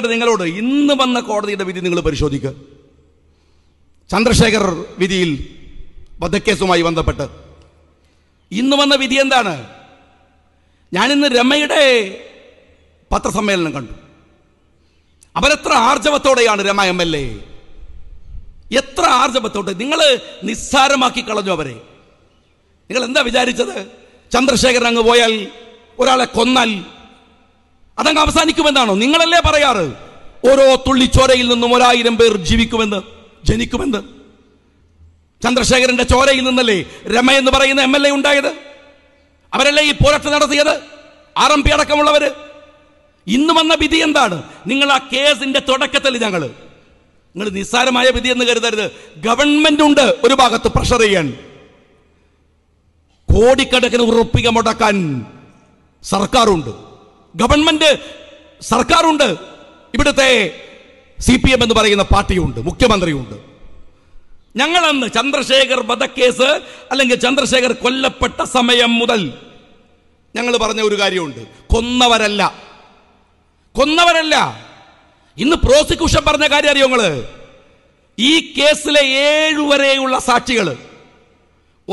ചോദിക്കട്ടെ നിങ്ങളോട് ഇന്ന് വന്ന കോടതിയുടെ വിധി നിങ്ങൾ പരിശോധിക്കുക ചന്ദ്രശേഖർ വിധിയിൽ വധക്കേസുമായി ബന്ധപ്പെട്ട് ഇന്ന് വന്ന വിധി എന്താണ് ഞാനിന്ന് രമയുടെ പത്രസമ്മേളനം കണ്ടു അവരെത്ര ആർജവത്തോടെയാണ് രമ എം എൽ എ എത്ര ആർജവത്തോടെ നിങ്ങൾ നിസ്സാരമാക്കി കളഞ്ഞു അവരെ നിങ്ങൾ എന്താ വിചാരിച്ചത് ചന്ദ്രശേഖരൻ അങ്ങ് പോയാൽ ഒരാളെ കൊന്നാൽ അതങ്ങ് അവസാനിക്കുമെന്നാണോ നിങ്ങളല്ലേ പറയാറ് ഓരോ തുള്ളി ചോരയിൽ നിന്നും ഒരായിരം പേർ ജീവിക്കുമെന്ന് ജനിക്കുമെന്ന് ചന്ദ്രശേഖരന്റെ ചോരയിൽ നിന്നല്ലേ രമ എന്ന് പറയുന്ന എം എൽ എ ഉണ്ടായത് അവരല്ലേ ഈ പോരാട്ടം നടത്തിയത് ആർ എം പി അടക്കമുള്ളവര് ഇന്ന് വന്ന വിധി എന്താണ് നിങ്ങൾ ആ കേസിന്റെ തുടക്കത്തിൽ ഞങ്ങൾ നിങ്ങൾ നിസ്സാരമായ വിധി എന്ന് കരുതരുത് ഗവൺമെന്റ് ഉണ്ട് ഒരു ഭാഗത്ത് പ്രഷർ ചെയ്യാൻ കോടിക്കണക്കിന് ഉറപ്പിക മുടക്കാൻ സർക്കാരുണ്ട് ഗവൺമെന്റ് സർക്കാരുണ്ട് ഇവിടുത്തെ സി പി എം എന്ന് പറയുന്ന പാർട്ടിയുണ്ട് മുഖ്യമന്ത്രിയുണ്ട് ഞങ്ങളന്ന് ചന്ദ്രശേഖർ വധക്കേസ് അല്ലെങ്കിൽ ചന്ദ്രശേഖർ കൊല്ലപ്പെട്ട സമയം മുതൽ ഞങ്ങൾ പറഞ്ഞ ഒരു കാര്യമുണ്ട് കൊന്നവരല്ല കൊന്നവരല്ല ഇന്ന് പ്രോസിക്യൂഷൻ പറഞ്ഞ കാര്യം അറിയോ നിങ്ങള് ഈ കേസിലെ ഏഴുവരെയുള്ള സാക്ഷികൾ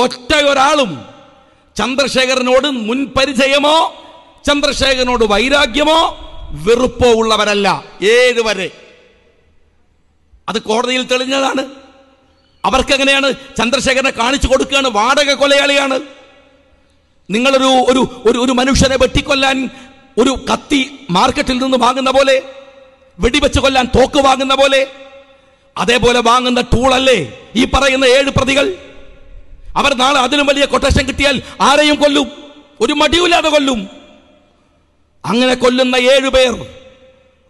ഒറ്റ ഒരാളും ചന്ദ്രശേഖരനോട് മുൻപരിചയമോ ചന്ദ്രശേഖരനോട് വൈരാഗ്യമോ വെറുപ്പോ ഉള്ളവരല്ല ഏഴുവരെ അത് കോടതിയിൽ തെളിഞ്ഞതാണ് അവർക്കെങ്ങനെയാണ് ചന്ദ്രശേഖരനെ കാണിച്ചു കൊടുക്കുകയാണ് വാടക കൊലയാളിയാണ് നിങ്ങളൊരു ഒരു ഒരു ഒരു മനുഷ്യനെ വെട്ടിക്കൊല്ലാൻ ഒരു കത്തി മാർക്കറ്റിൽ നിന്ന് വാങ്ങുന്ന പോലെ വെടിവെച്ച് കൊല്ലാൻ തോക്ക് വാങ്ങുന്ന പോലെ അതേപോലെ വാങ്ങുന്ന ടൂളല്ലേ ഈ പറയുന്ന ഏഴ് പ്രതികൾ അവർ നാളെ അതിലും വലിയ കൊട്ടേഷൻ കിട്ടിയാൽ ആരെയും കൊല്ലും ഒരു മടിയില്ലാതെ കൊല്ലും അങ്ങനെ കൊല്ലുന്ന ഏഴുപേർ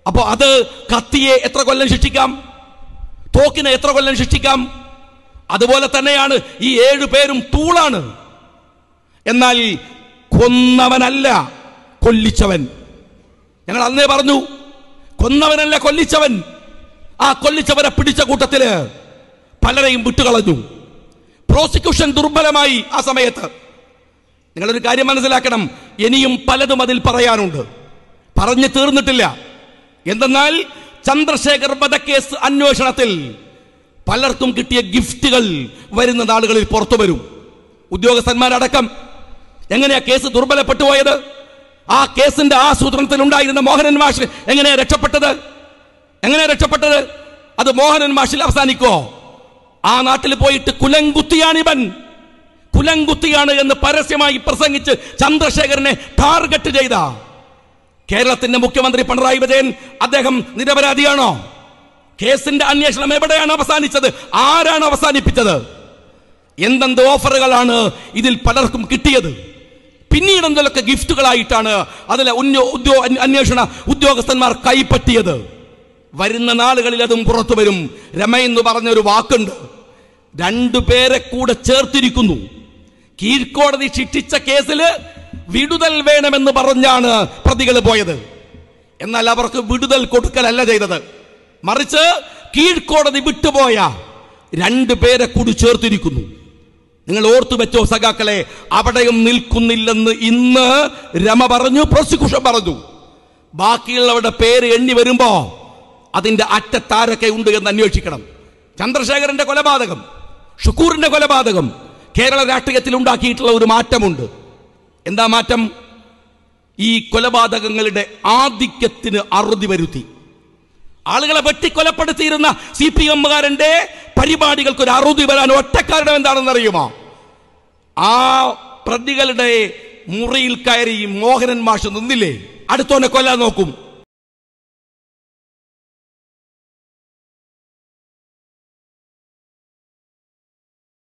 അപ്പോൾ അത് കത്തിയെ എത്ര കൊല്ലം ശിക്ഷിക്കാം തോക്കിനെ എത്ര കൊല്ലം ശിക്ഷിക്കാം അതുപോലെ തന്നെയാണ് ഈ ഏഴു പേരും തൂളാണ് എന്നാൽ കൊന്നവനല്ല കൊല്ലിച്ചവൻ ഞങ്ങൾ അന്നേ പറഞ്ഞു കൊന്നവനല്ല കൊല്ലിച്ചവൻ ആ കൊല്ലിച്ചവരെ പിടിച്ച കൂട്ടത്തില് പലരെയും വിട്ടുകളഞ്ഞു പ്രോസിക്യൂഷൻ ദുർബലമായി ആ സമയത്ത് നിങ്ങളൊരു കാര്യം മനസ്സിലാക്കണം ഇനിയും പലതും അതിൽ പറയാനുണ്ട് പറഞ്ഞു തീർന്നിട്ടില്ല എന്തെന്നാൽ ചന്ദ്രശേഖർ വധക്കേസ് അന്വേഷണത്തിൽ പലർക്കും കിട്ടിയ ഗിഫ്റ്റുകൾ വരുന്ന നാളുകളിൽ പുറത്തു വരും ഉദ്യോഗസ്ഥന്മാരടക്കം എങ്ങനെയാ കേസ് ദുർബലപ്പെട്ടു പോയത് ആ കേസിന്റെ ആസൂത്രണത്തിൽ ഉണ്ടായിരുന്ന മോഹനൻ മാഷിൽ എങ്ങനെയാ രക്ഷപ്പെട്ടത് എങ്ങനെ രക്ഷപ്പെട്ടത് അത് മോഹനൻ മാഷിൽ അവസാനിക്കോ ആ നാട്ടിൽ പോയിട്ട് കുലങ്കുത്തിയാണിവൻ കുലങ്കുത്തിയാണ് എന്ന് പരസ്യമായി പ്രസംഗിച്ച് ചന്ദ്രശേഖരനെ ടാർഗറ്റ് ചെയ്ത കേരളത്തിന്റെ മുഖ്യമന്ത്രി പിണറായി വിജയൻ അദ്ദേഹം നിരപരാധിയാണോ കേസിന്റെ അന്വേഷണം എവിടെയാണ് അവസാനിച്ചത് ആരാണ് അവസാനിപ്പിച്ചത് എന്തെന്ത് ഓഫറുകളാണ് ഇതിൽ പലർക്കും കിട്ടിയത് പിന്നീട് എന്തൊക്കെ ഗിഫ്റ്റുകളായിട്ടാണ് അതിലെ ഉദ്യോ അന്വേഷണ ഉദ്യോഗസ്ഥന്മാർ കൈപ്പറ്റിയത് വരുന്ന നാളുകളിൽ അതും പുറത്തു വരും രമയെന്ന് പറഞ്ഞൊരു വാക്കുണ്ട് രണ്ടു പേരെ കൂടെ ചേർത്തിരിക്കുന്നു കീഴ്ക്കോടതി ശിക്ഷിച്ച കേസിൽ വിടുതൽ വേണമെന്ന് പറഞ്ഞാണ് പ്രതികൾ പോയത് എന്നാൽ അവർക്ക് വിടുതൽ കൊടുക്കലല്ല ചെയ്തത് മറിച്ച് കീഴ്ക്കോടതി വിട്ടുപോയ രണ്ടു പേരെ കൂടി ചേർത്തിരിക്കുന്നു നിങ്ങൾ ഓർത്തു വെച്ചോ സഖാക്കളെ അവിടെയും നിൽക്കുന്നില്ലെന്ന് ഇന്ന് രമ പറഞ്ഞു പ്രോസിക്യൂഷൻ പറഞ്ഞു ബാക്കിയുള്ളവരുടെ പേര് എണ്ണി വരുമ്പോ അതിന്റെ അറ്റത്താരൊക്കെ ഉണ്ട് എന്ന് അന്വേഷിക്കണം ചന്ദ്രശേഖരന്റെ കൊലപാതകം ഷുക്കൂറിന്റെ കൊലപാതകം കേരള രാഷ്ട്രീയത്തിൽ ഉണ്ടാക്കിയിട്ടുള്ള ഒരു മാറ്റമുണ്ട് എന്താ മാറ്റം ഈ കൊലപാതകങ്ങളുടെ ആധിക്യത്തിന് അറുതി വരുത്തി ആളുകളെ കൊലപ്പെടുത്തിയിരുന്ന സി പി എമ്മുകാരന്റെ പരിപാടികൾക്ക് ഒരു അറുതി വരാൻ ഒറ്റക്കാരണം എന്താണെന്ന് അറിയുമോ ആ പ്രതികളുടെ മുറിയിൽ കയറി മോഹനൻ മാഷ് നിന്നില്ലേ അടുത്തോനെ കൊല്ലാൻ നോക്കും